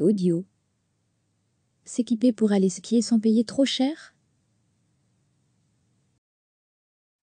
Audio. S'équiper pour aller skier sans payer trop cher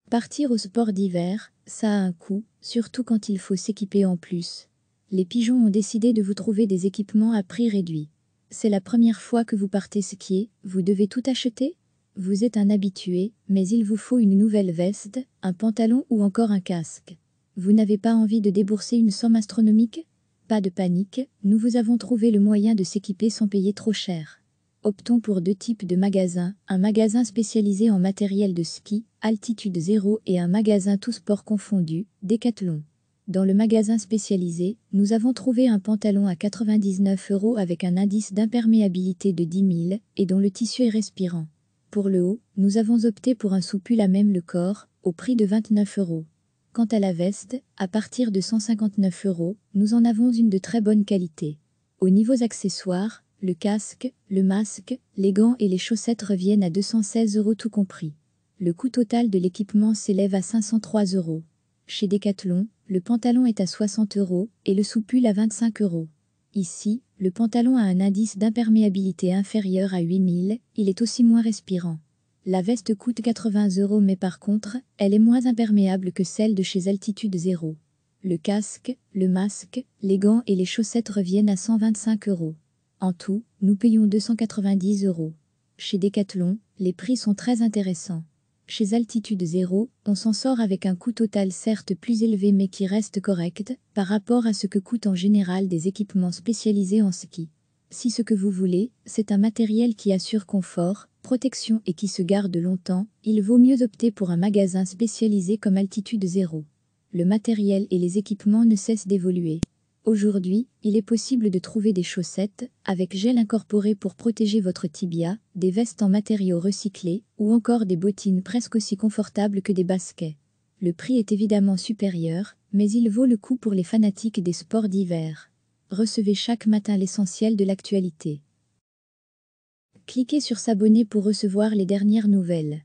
Partir au sport d'hiver, ça a un coût, surtout quand il faut s'équiper en plus. Les pigeons ont décidé de vous trouver des équipements à prix réduit. C'est la première fois que vous partez skier, vous devez tout acheter Vous êtes un habitué, mais il vous faut une nouvelle veste, un pantalon ou encore un casque. Vous n'avez pas envie de débourser une somme astronomique pas de panique, nous vous avons trouvé le moyen de s'équiper sans payer trop cher. Optons pour deux types de magasins, un magasin spécialisé en matériel de ski, altitude zéro et un magasin tout sport confondu, Decathlon. Dans le magasin spécialisé, nous avons trouvé un pantalon à 99 euros avec un indice d'imperméabilité de 10 000 et dont le tissu est respirant. Pour le haut, nous avons opté pour un soupu à même le corps, au prix de 29 euros. Quant à la veste, à partir de 159 euros, nous en avons une de très bonne qualité. Au niveau accessoires, le casque, le masque, les gants et les chaussettes reviennent à 216 euros tout compris. Le coût total de l'équipement s'élève à 503 euros. Chez Decathlon, le pantalon est à 60 euros et le soupule à 25 euros. Ici, le pantalon a un indice d'imperméabilité inférieur à 8000, il est aussi moins respirant. La veste coûte 80 euros mais par contre, elle est moins imperméable que celle de chez Altitude 0. Le casque, le masque, les gants et les chaussettes reviennent à 125 euros. En tout, nous payons 290 euros. Chez Decathlon, les prix sont très intéressants. Chez Altitude 0, on s'en sort avec un coût total certes plus élevé mais qui reste correct par rapport à ce que coûtent en général des équipements spécialisés en ski. Si ce que vous voulez, c'est un matériel qui assure confort, protection et qui se garde longtemps, il vaut mieux opter pour un magasin spécialisé comme Altitude Zéro. Le matériel et les équipements ne cessent d'évoluer. Aujourd'hui, il est possible de trouver des chaussettes avec gel incorporé pour protéger votre tibia, des vestes en matériaux recyclés ou encore des bottines presque aussi confortables que des baskets. Le prix est évidemment supérieur, mais il vaut le coup pour les fanatiques des sports d'hiver recevez chaque matin l'essentiel de l'actualité. Cliquez sur s'abonner pour recevoir les dernières nouvelles.